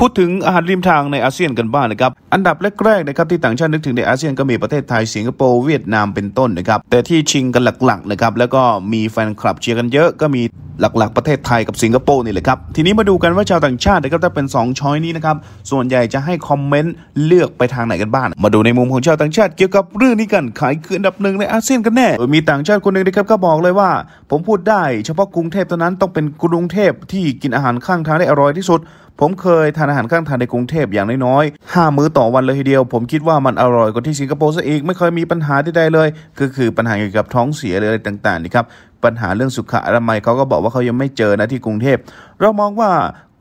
พูดถึงอาหารริมทางในอาเซียนกันบ้างนะครับ อันดับแรกๆนะครับที่ต่างชาตินึกถึงในอาเซียนก็มีประเทศไทย สิงคโปร์ เวียดนาม เป็นต้นนะครับ แต่ที่ชิงกันหลักๆนะครับ แล้วก็มีแฟนคลับเชียร์กันเยอะ ก็มีหลักๆประเทศไทยกับสิงคโปร์นี่แหละครับ ทีนี้มาดูกันว่าชาวต่างชาตินะครับถ้าเป็น2ช้อยนี้นะครับ ส่วนใหญ่จะให้คอมเมนต์เลือกไปทางไหนกันบ้างมาดูในมุมของชาวต่างชาติเกี่ยวกับเรื่องนี้กันขายคืออันดับหนึ่งในอาเซียนกันแน่มีต่างชาติคนหนึ่งนะครับก็บอกเลยว่า ผมพูดได้เฉพาะกรุงเทพเท่านั้นต้องเป็นกรุงเทพที่กินอาหารข้างทางได้อร่อยที่สุดผมเคยทานอาหารข้างทางในกรุงเทพอย่างน้อยๆห้ามื้อต่อวันเลยทีเดียว ผมคิดว่ามันอร่อยกว่าที่สิงคโปร์ซะอีก ไม่เคยมีปัญหาใดๆเลยก็คือปัญหาเกี่ยวกับท้องเสียหรืออะไรต่างๆ นี่ครับ ปัญหาเรื่องสุขอนามัยเขาก็บอกว่าเขายังไม่เจอนะที่กรุงเทพ เรามองว่า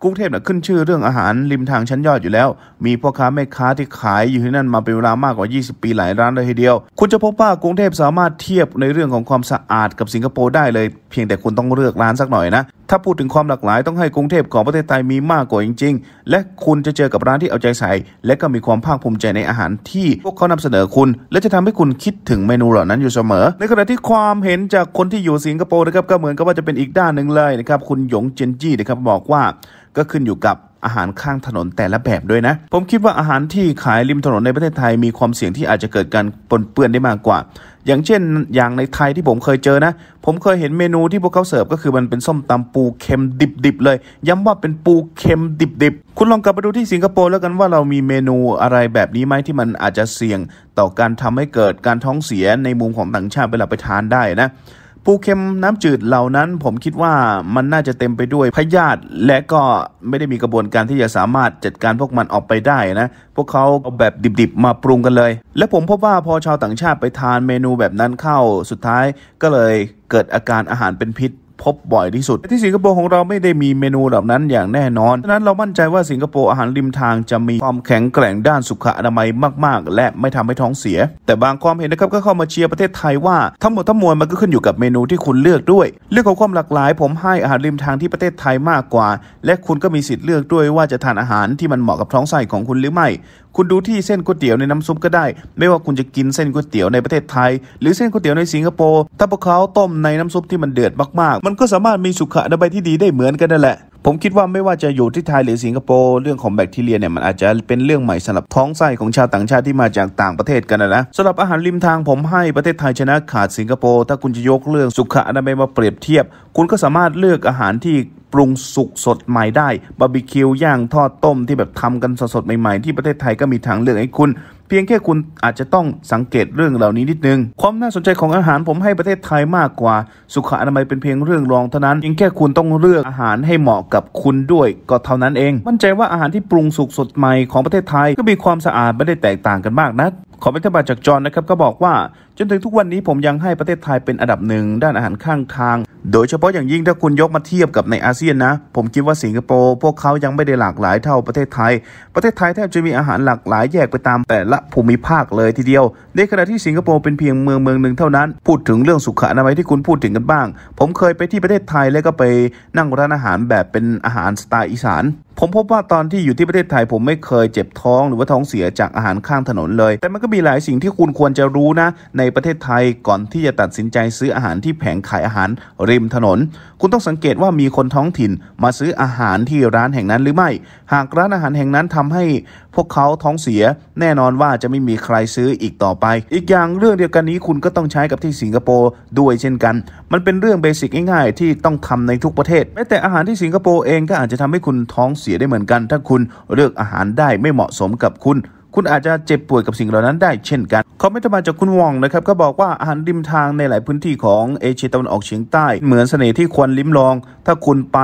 กรุงเทพเนี่ยขึ้นชื่อเรื่องอาหารริมทางชั้นยอดอยู่แล้ว มีพ่อค้าแม่ค้าที่ขายอยู่ที่นั่นมาเป็นเวลามากกว่า 20 ปีหลายร้านเลยทีเดียว คุณจะพบว่ากรุงเทพสามารถเทียบในเรื่องของความสะอาดกับสิงคโปร์ได้เลยเพียงแต่คุณต้องเลือกร้านสักหน่อยนะ ถ้าพูดถึงความหลากหลายต้องให้กรุงเทพของประเทศไทยมีมากกว่าจริงๆ และคุณจะเจอกับร้านที่เอาใจใส่ และก็มีความภาคภูมิใจในอาหารที่ พวกเขานำเสนอคุณ และจะทำให้คุณคิดถึงเมนูเหล่านั้นอยู่เสมอ ในขณะที่ความเห็นจากคนที่อยู่สิงคโปร์นะครับก็เหมือนกับว่าจะเป็นอีกด้านหนึ่งเลยนะครับคุณหยงเจนจี้นะครับบอกว่าก็ขึ้นอยู่กับอาหารข้างถนนแต่ละแบบด้วยนะ ผมคิดว่าอาหารที่ขายริมถนนในประเทศไทย มีความเสี่ยงที่อาจจะเกิดการปนเปื้อนได้มากกว่า อย่างเช่น อย่างในไทยที่ผมเคยเจอนะ ผมเคยเห็นเมนูที่พวกเขาเสิร์ฟก็คือมันเป็นส้มตำปูเค็มดิบๆเลย ย้ำว่าเป็นปูเค็มดิบ ๆ คุณลองกลับไปดูที่สิงคโปร์แล้วกันว่าเรามีเมนูอะไรแบบนี้ไหมที่มันอาจจะเสี่ยง ต่อการทำให้เกิดการท้องเสียในมุมของต่างชาติเวลาไปทานได้นะปูเค็มน้ำจืดเหล่านั้นผมคิดว่ามันน่าจะเต็มไปด้วยพยาธิและก็ไม่ได้มีกระบวนการที่จะสามารถจัดการพวกมันออกไปได้นะ พวกเขาเอาแบบดิบๆมาปรุงกันเลย และผมพบว่าพอชาวต่างชาติไปทานเมนูแบบนั้นเข้าสุดท้ายก็เลยเกิดอาการอาหารเป็นพิษพบบ่อยที่สุดที่สิงคโปร์ของเราไม่ได้มีเมนูแบบนั้นอย่างแน่นอน ฉะนั้นเรามั่นใจว่าสิงคโปร์อาหารริมทางจะมีความแข็งแกร่งด้านสุขอนามัยมาก ๆ และไม่ทำให้ท้องเสีย แต่บางความเห็นนะครับก็เข้ามาเชียร์ประเทศไทยว่า ทั้งหมดทั้งมวลมันก็ขึ้นอยู่กับเมนูที่คุณเลือกด้วยเรื่องของความหลากหลาย ผมให้อาหารริมทางที่ประเทศไทยมากกว่า และคุณก็มีสิทธิ์เลือกด้วยว่าจะทานอาหารที่มันเหมาะกับท้องไส้ของคุณหรือไม่ คุณดูที่เส้นก๋วยเตี๋ยวในน้ำซุปก็ได้ ไม่ว่าคุณจะกินเส้นก๋วยเตี๋ยวในประเทศไทยหรือเส้นก๋วยเตี๋ยวในสิงคโปร์ถ้าพวกเขาต้มในน้ำซุปที่มันเดือดมากๆมันก็สามารถมีสุขอนามัยที่ดีได้เหมือนกันนั่นแหละ ผมคิดว่าไม่ว่าจะอยู่ที่ไทยหรือสิงคโปร์เรื่องของแบคทีเรียเนี่ยมันอาจจะเป็นเรื่องใหม่สำหรับท้องไส้ของชาวต่างชาติที่มาจากต่างประเทศกันนะนะสำหรับอาหารริมทางผมให้ประเทศไทยชนะขาดสิงคโปร์ถ้าคุณจะยกเรื่องสุขอนามัยมาเปรียบเทียบ คุณก็สามารถเลือกอาหารที่ปรุงสุกสดใหม่ได้ บาร์บีคิวย่างทอดต้มที่แบบทำกันสดๆใหม่ๆ ที่ประเทศไทยก็มีทางเลือกให้คุณเพียงแค่คุณอาจจะต้องสังเกตเรื่องเหล่านี้นิดนึง ความน่าสนใจของอาหารผมให้ประเทศไทยมากกว่า สุขอนามัยเป็นเพียงเรื่องรองเท่านั้นเพียงแค่คุณต้องเลือกอาหารให้เหมาะกับคุณด้วย ก็เท่านั้นเองมั่นใจว่าอาหารที่ปรุงสุกสดใหม่ของประเทศไทย ก็มีความสะอาด ไม่ได้แตกต่างกันมากนะัก ขอเป็นทบาจากจอนนะครับก็บอกว่า จนถึงทุกวันนี้ผมยังให้ประเทศไทยเป็นอันดับหนึ่งด้านอาหารข้างทางโดยเฉพาะอย่างยิ่งถ้าคุณยกมาเทียบกับในอาเซียนนะ ผมคิดว่าสิงคโปร์พวกเขายังไม่ได้หลากหลายเท่าประเทศไทย ประเทศไทยแทบจะมีอาหารหลากหลายแยกไปตามแต่ละภูมิภาคเลยทีเดียว ในขณะที่สิงคโปร์เป็นเพียงเมืองเมืองหนึ่งเท่านั้น พูดถึงเรื่องสุขอนามัยที่คุณพูดถึงกันบ้าง ผมเคยไปที่ประเทศไทยแล้วก็ไปนั่งร้านอาหารแบบเป็นอาหารสไตล์อีสานผมพบว่าตอนที่อยู่ที่ประเทศไทยผมไม่เคยเจ็บท้อง หรือว่าท้องเสียจากอาหารข้างถนนเลย แต่มันก็มีหลายสิ่งที่คุณควรจะรู้นะ ในประเทศไทยก่อนที่จะตัดสินใจซื้ออาหารที่แผงขายอาหารริมถนน คุณต้องสังเกตว่ามีคนท้องถิ่นมาซื้ออาหารที่ร้านแห่งนั้นหรือไม่ หากร้านอาหารแห่งนั้นทำให้พวกเขาท้องเสียแน่นอนว่าจะไม่มีใครซื้ออีกต่อไป อีกอย่างเรื่องเดียวกันนี้คุณก็ต้องใช้กับที่สิงคโปร์ด้วยเช่นกัน มันเป็นเรื่องเบสิกง่ายๆที่ต้องทำในทุกประเทศแม้แต่อาหารที่สิงคโปร์เองก็อาจจะทำให้คุณท้องเสียได้เหมือนกัน ถ้าคุณเลือกอาหารได้ไม่เหมาะสมกับคุณ คุณอาจจะเจ็บป่วยกับสิ่งเหล่านั้นได้เช่นกันเขาไมธรรมาจากคุณวองนะครับก็บอกว่าอาหารริมทางในหลายพื้นที่ของเอเชียตะวันออกเฉียงใต้เหมือนเสน่ห์ที่ควรลิ้มลองถ้าคุณไป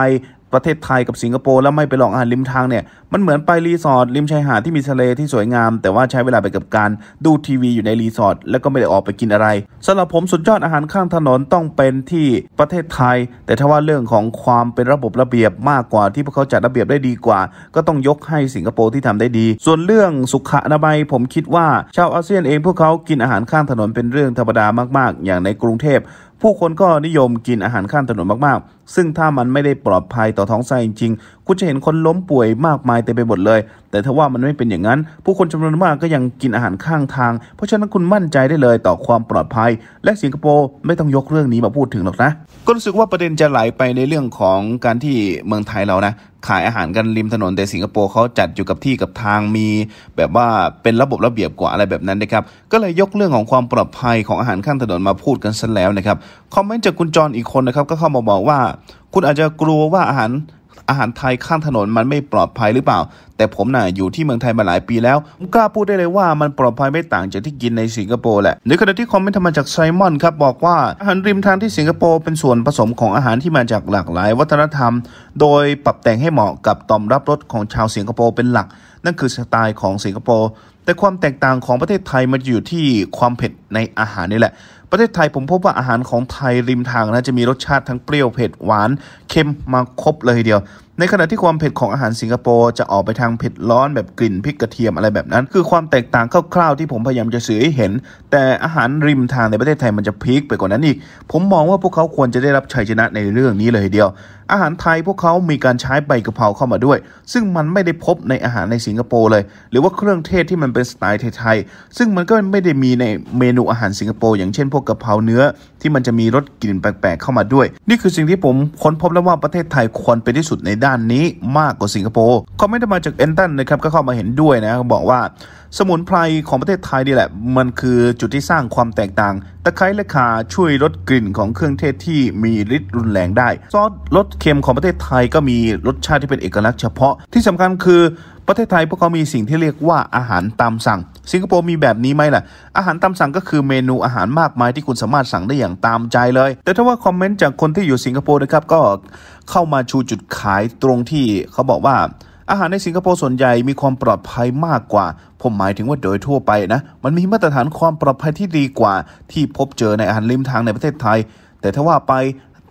ประเทศไทยกับสิงคโปร์แล้วไม่ไปลองอาหารริมทางเนี่ยมันเหมือนไปรีสอร์ทริมชายหาดที่มีทะเลที่สวยงาม แต่ว่าใช้เวลาไปกับการดูทีวีอยู่ในรีสอร์ทแล้วก็ไม่ได้ออกไปกินอะไรสำหรับผมสุดยอดอาหารข้างถนนต้องเป็นที่ประเทศไทย แต่ถ้าว่าเรื่องของความเป็นระบบระเบียบมากกว่าที่พวกเขาจัดระเบียบได้ดีกว่า ก็ต้องยกให้สิงคโปร์ที่ทำได้ดี ส่วนเรื่องสุขอนามัยผมคิดว่าชาวอาเซียนเอง พวกเขากินอาหารข้างถนนเป็นเรื่องธรรมดามาก ๆ อย่างในกรุงเทพผู้คนก็นิยมกินอาหารข้างถนนมากๆซึ่งถ้ามันไม่ได้ปลอดภัยต่อท้องไส้จริงๆ คุณจะเห็นคนล้มป่วยมากมายเต็มไปหมดเลย แต่ถ้าว่ามันไม่เป็นอย่างนั้น ผู้คนจำนวนมากก็ยังกินอาหารข้างทาง เพราะฉะนั้นคุณมั่นใจได้เลยต่อความปลอดภัย และสิงคโปร์ไม่ต้องยกเรื่องนี้มาพูดถึงหรอกนะก็รู้สึกว่าประเด็นจะไหลไปในเรื่องของการที่เมืองไทยเรานะขายอาหารกันริมถนนแต่สิงคโปร์เขาจัดอยู่กับที่กับทางมี แบบว่าเป็นระบบระเบียบกว่าอะไรแบบนั้นนะครับ ก็เลยยกเรื่องของความปลอดภัยของอาหารข้างถนนมาพูดกันซะแล้วนะครับ คอมเมนต์จากคุณจรออีกคนนะครับก็เข้ามาบอกว่าคุณอาจจะกลัวว่าอาหารอาหารไทยข้างถนนมันไม่ปลอดภัยหรือเปล่า แต่ผมน่ะอยู่ที่เมืองไทยมาหลายปีแล้ว กล้าพูดได้เลยว่ามันปลอดภัยไม่ต่างจากที่กินในสิงคโปร์แหละในขณะที่คอมเมนต์มาจากไซมอนครับบอกว่าอาหารริมทางที่สิงคโปร์เป็นส่วนผสมของอาหารที่มาจากหลากหลายวัฒนธรรม โดยปรับแต่งให้เหมาะกับตอมรับรสของชาวสิงคโปร์เป็นหลัก นั่นคือสไตล์ของสิงคโปร์แต่ความแตกต่างของประเทศไทยมันอยู่ที่ความเผ็ดในอาหารนี่แหละประเทศไทยผมพบว่าอาหารของไทยริมทางนะจะมีรสชาติทั้งเปรี้ยวเผ็ด หวานเค็มมาครบเลยทีเดียวในขณะที่ความเผ็ดของอาหารสิงคโปร์จะออกไปทางเผ็ดร้อนแบบกลิ่นพริกกระเทียมอะไรแบบนั้น คือความแตกต่างคร่าวๆที่ผมพยายามจะสื่อให้เห็น แต่อาหารริมทางในประเทศไทยมันจะพิกไปกว่านั้นอีก ผมมองว่าพวกเขาควรจะได้รับชัยชนะในเรื่องนี้เลยเดียว อาหารไทยพวกเขามีการใช้ใบกะเพราเข้ามาด้วย ซึ่งมันไม่ได้พบในอาหารในสิงคโปร์เลย หรือว่าเครื่องเทศที่มันเป็นสไตล์ไทยๆซึ่งมันก็ไม่ได้มีในเมนูอาหารสิงคโปร์อย่างเช่น พวกกะเพราเนื้อที่มันจะมีรสกลิ่นแปลกๆ เข้ามาด้วย นี่คือสิ่งที่ผมค้นพบแล้วว่าประเทศไทยควรเป็นที่สุดในด้านนี้มากกว่าสิงคโปร์เขาไม่ได้มาจากเอนตันนะครับก็เข้ามาเห็นด้วยนะ บอกว่า สมุนไพรของประเทศไทยนี่แหละ มันคือจุดที่สร้างความแตกต่างตะไคร้และข่าช่วยลดกลิ่นของเครื่องเทศที่มีฤทธิ์รุนแรงได้ ซอสรสเค็มของประเทศไทยก็มีรสชาติที่เป็นเอกลักษณ์เฉพาะที่สำคัญคือ ประเทศไทยพวกเขามีสิ่งที่เรียกว่าอาหารตามสั่งสิงคโปร์มีแบบนี้ไหมล่ะอาหารตามสั่งก็คือเมนูอาหารมากมายที่คุณสามารถสั่งได้อย่างตามใจเลย แต่ถ้าว่าคอมเมนต์จากคนที่อยู่สิงคโปร์นะครับก็เข้ามาชูจุดขายตรงที่ เขาบอกว่าอาหารในสิงคโปร์ส่วนใหญ่มีความปลอดภัยมากกว่า ผมหมายถึงว่าโดยทั่วไปนะ มันมีมาตรฐานความปลอดภัยที่ดีกว่าที่พบเจอในอาหารริมทางในประเทศไทย แต่ถ้าว่าไป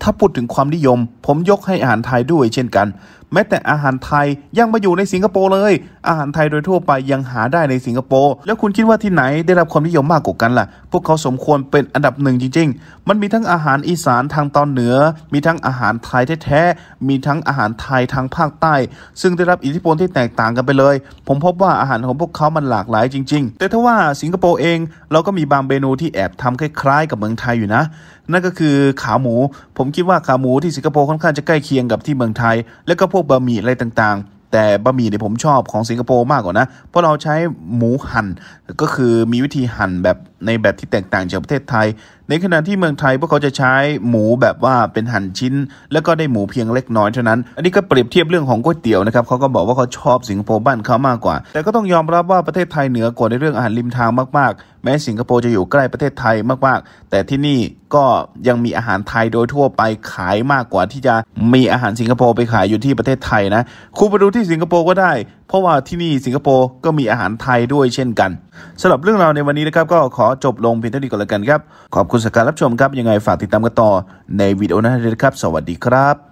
ถ้าพูดถึงความนิยมผมยกให้อาหารไทยด้วย เช่นกันแม้แต่อาหารไทยยังมาอยู่ในสิงคโปร์เลย อาหารไทยโดยทั่วไปยังหาได้ในสิงคโปร์ แล้วคุณคิดว่าที่ไหนได้รับความนิยมมากกว่ากันล่ะ พวกเขาสมควรเป็นอันดับหนึ่งจริง ๆ มันมีทั้งอาหารอีสานทางตอนเหนือ มีทั้งอาหารไทยแท้ๆ มีทั้งอาหารไทยทางภาคใต้ ซึ่งได้รับอิทธิพลที่แตกต่างกันไปเลย ผมพบว่าอาหารของพวกเขา มันหลากหลายจริงๆ แต่ถ้าว่าสิงคโปร์เอง เราก็มีบางเมนูที่แอบทำคล้ายๆ กับเมืองไทยอยู่นะ นั่นก็คือขาหมู ผมคิดว่าขาหมูที่สิงคโปร์ค่อนข้างจะใกล้เคียงกับที่เมืองไทย และก็พวกกบะหมี่อะไรต่างๆ แต่บะหมี่เนี่ยผมชอบของสิงคโปร์มากกว่านะ เพราะเราใช้หมูหัน่น ก็คือมีวิธีหั่นแบบในแบบที่แตกต่างจากประเทศไทย ในขณะที่เมืองไทยพวกเขาจะใช้หมูแบบว่าเป็นหั่นชิ้น แล้วก็ได้หมูเพียงเล็กน้อยเท่านั้น อันนี้ก็เปรียบเทียบเรื่องของก๋วยเตี๋ยวนะครับเขาก็บอกว่าเขาชอบสิงคโปร์บ้านเขามากกว่า แต่ก็ต้องยอมรับว่าประเทศไทยเหนือกว่าในเรื่องอาหารริมทางมากๆแม้สิงคโปร์จะอยู่ใกล้ประเทศไทยมากๆ แต่ที่นี่ก็ยังมีอาหารไทยโดยทั่วไปขายมากกว่า ที่จะมีอาหารสิงคโปร์ไปขายอยู่ที่ประเทศไทยนะคุณไปดูที่สิงคโปร์ก็ได้เพราะว่าที่นี่สิงคโปร์ก็มีอาหารไทยด้วยเช่นกัน สำหรับเรื่องราวในวันนี้นะครับ ก็ขอจบลงเพียงเท่านี้ก่อนละกันครับ ขอบคุณสักการรับชมครับยังไงฝากติดตามกันต่อ ในวิดีโอหน้าเลยครับ สวัสดีครับ